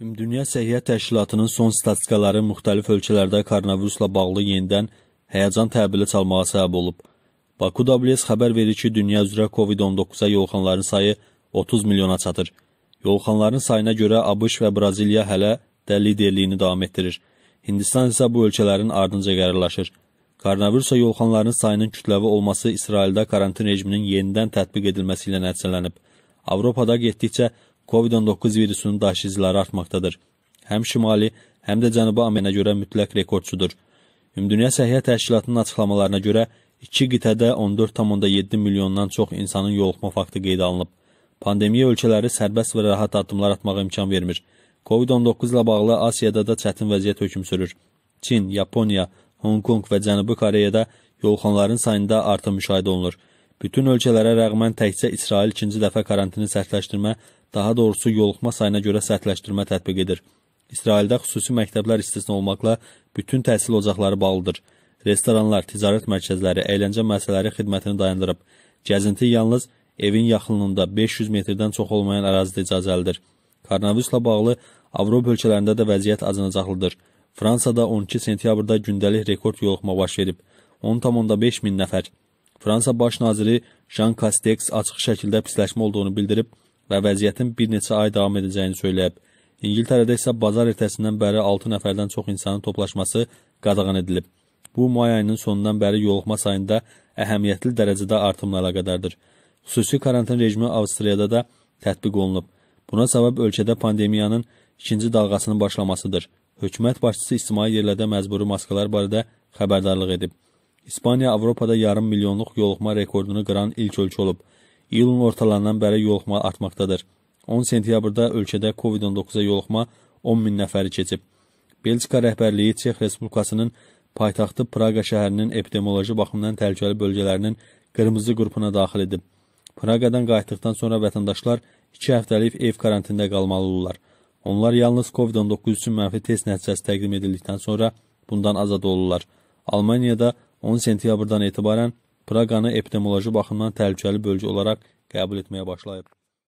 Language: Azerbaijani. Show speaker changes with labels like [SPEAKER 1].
[SPEAKER 1] Ümumdünya Səhiyyə Təşkilatının son statistikaları müxtəlif ölkələrdə koronavirusla bağlı yenidən həyəcan təbili çalmağa səbəb olub. Baku WS xəbər verir ki, dünya üzrə COVID-19-a yolxanların sayı 30 milyona çatır. Yolxanların sayına görə ABŞ və Braziliya hələ də liderliyini davam etdirir. Hindistan isə bu ölkələrin ardınca qərarlaşır. Koronavirusa yolxanların sayının kütləvi olması İsraildə karantin rejiminin yenidən tətbiq edilməsi ilə nəticələnib. Avropada getdikcə COVID-19 virusunun daşi izləri artmaqdadır. Həm Şimali, həm də Cənubi Amerikaya görə mütləq rekordçudur. Ümumdünya Səhiyyə Təşkilatının açıqlamalarına görə iki qitədə 14,7 milyondan çox insanın yoluxma faktı qeydə alınıb. Pandemiya ölkələri sərbəst və rahat addımlar atmağa imkan vermir. COVID-19 ilə bağlı Asiyada da çətin vəziyyət hökm sürür. Çin, Yaponiya, Hong Kong və Cənubi Koreyada yoluxanların sayında artım müşahidə olunur. Bütün ölkələrə rəğmən təkcə İsrail ikinci dəfə karantini sərtləşdirmə daha doğrusu yoluxma sayına görə sərtləşdirmə tətbiq edir. İsraildə xüsusi məktəblər istisna olmaqla bütün təhsil ocaqları bağlıdır. Restoranlar, ticarət mərkəzləri, əyləncə müəssisələri xidmətini dayandırıb. Gəzinti yalnız evin yaxınlığında 500 metrdən çox olmayan ərazidə icazəlidir. Koronavirusla bağlı Avropa ölkələrində də vəziyyət acınacaqlıdır. Fransada 12 sentyabrda gündəlik rekord yoluxma baş verib. 10,5 min nəfər. Fransa baş naziri Jean Castex açıq şəkildə pisləşmə olduğunu bildirib, və vəziyyətin bir neçə ay davam edəcəyini söyləyib. İngiltərədə isə bazar ertəsindən bəri 6 nəfərdən çox insanın toplaşması qadağan edilib. Bu may ayının sonundan bəri yoluxma sayında əhəmiyyətli dərəcədə artımla əlaqədardır. Xüsusi karantin rejimi Avstriyada da tətbiq olunub. Buna səbəb ölkədə pandemiyanın ikinci dalğasının başlamasıdır. Hökumət başçısı ictimai yerlərdə məcburi maskalar barədə xəbərdarlıq edib. İspaniya Avropada yarım milyonluq yoluxma rekordunu qıran ilk ölkə olub iyulun ortalarından bəri yoluxma artmaqdadır. 10 sentyabrda ölkədə COVID-19-a yoluxma 10 min nəfəri keçib. Belçika rəhbərliyi Çex Respublikasının paytaxtı Praqa şəhərinin epidemioloji baxımdan təhlükəli bölgələrinin qırmızı qrupuna daxil edib. Praqadan qayıtdıqdan sonra vətəndaşlar 2 həftəlik ev karantində qalmalıdırlar. Onlar yalnız COVID-19 üçün mənfi test nəticəsi təqdim edildikdən sonra bundan azad olurlar. Almaniyada 10 sentyabrdan etibarən Praqanı epidemioloji baxımdan təhlükəli bölgə olaraq qəbul etməyə başlayıb.